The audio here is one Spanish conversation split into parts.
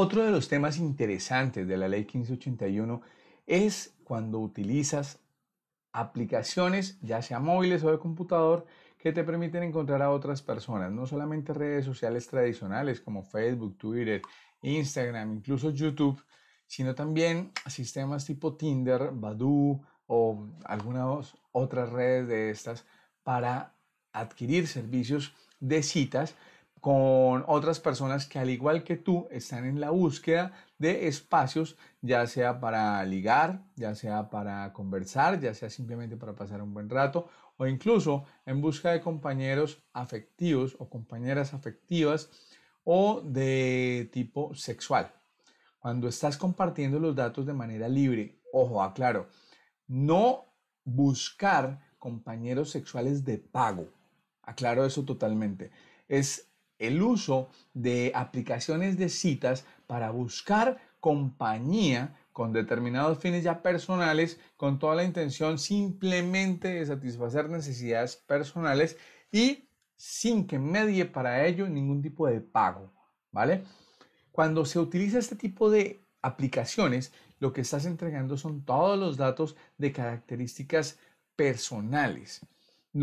Otro de los temas interesantes de la ley 1581 es cuando utilizas aplicaciones, ya sea móviles o de computador, que te permiten encontrar a otras personas, no solamente redes sociales tradicionales como Facebook, Twitter, Instagram, incluso YouTube, sino también sistemas tipo Tinder, Badoo o algunas otras redes de estas para adquirir servicios de citas con otras personas que al igual que tú están en la búsqueda de espacios, ya sea para ligar, ya sea para conversar, ya sea simplemente para pasar un buen rato o incluso en busca de compañeros afectivos o compañeras afectivas o de tipo sexual. Cuando estás compartiendo los datos de manera libre, ojo, aclaro, no buscar compañeros sexuales de pago. Aclaro eso totalmente. Es el uso de aplicaciones de citas para buscar compañía con determinados fines ya personales, con toda la intención simplemente de satisfacer necesidades personales y sin que medie para ello ningún tipo de pago, ¿vale? Cuando se utiliza este tipo de aplicaciones, lo que estás entregando son todos los datos de características personales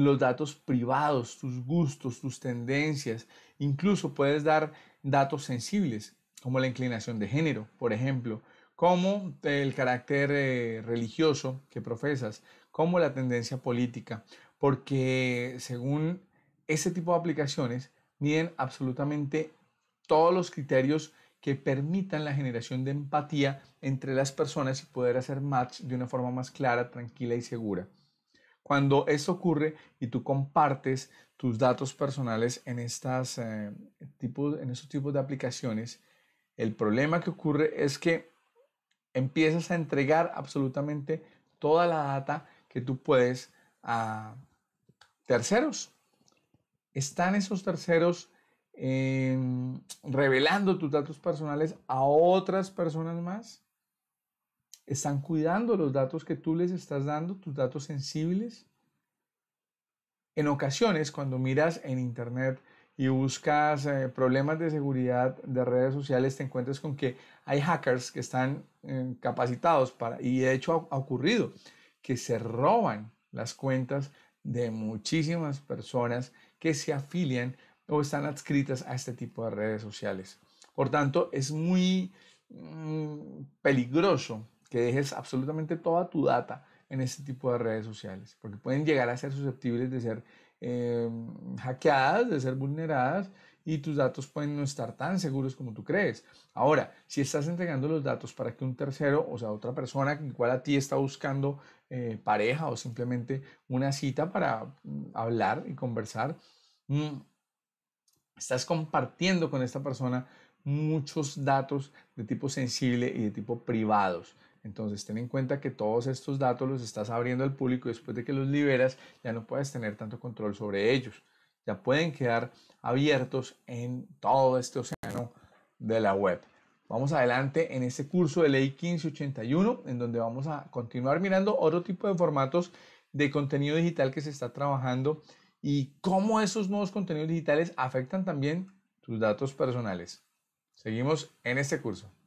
los datos privados, tus gustos, tus tendencias. Incluso puedes dar datos sensibles, como la inclinación de género, por ejemplo, como el carácter eh, religioso que profesas, como la tendencia política, porque según ese tipo de aplicaciones miden absolutamente todos los criterios que permitan la generación de empatía entre las personas y poder hacer match de una forma más clara, tranquila y segura. Cuando eso ocurre y tú compartes tus datos personales en, estas, eh, tipos, estos tipos de aplicaciones, el problema que ocurre es que empiezas a entregar absolutamente toda la data que tú puedes a terceros. Están esos terceros em, revelando tus datos personales a otras personas más están cuidando los datos que tú les estás dando, tus datos sensibles. En ocasiones, cuando miras en Internet y buscas eh, problemas de seguridad de redes sociales, te encuentras con que hay hackers que están eh, capacitados para, y de hecho ha, ocurrido, que se roban las cuentas de muchísimas personas que se afilian o están adscritas a este tipo de redes sociales. Por tanto, es muy mm, peligroso que dejes absolutamente toda tu data en este tipo de redes sociales, porque pueden llegar a ser susceptibles de ser eh, hackeadas, de ser vulneradas y tus datos pueden no estar tan seguros como tú crees. Ahora, si estás entregando los datos para que un tercero, o sea, otra persona, igual a ti está buscando eh, pareja o simplemente una cita para mm, hablar y conversar, mm, estás compartiendo con esta persona muchos datos de tipo sensible y de tipo privados. Entonces, ten en cuenta que todos estos datos los estás abriendo al público y después de que los liberas ya no puedes tener tanto control sobre ellos. Ya pueden quedar abiertos en todo este océano de la web. Vamos adelante en este curso de Ley 1581, en donde vamos a continuar mirando otro tipo de formatos de contenido digital que se está trabajando y cómo esos nuevos contenidos digitales afectan también tus datos personales. Seguimos en este curso.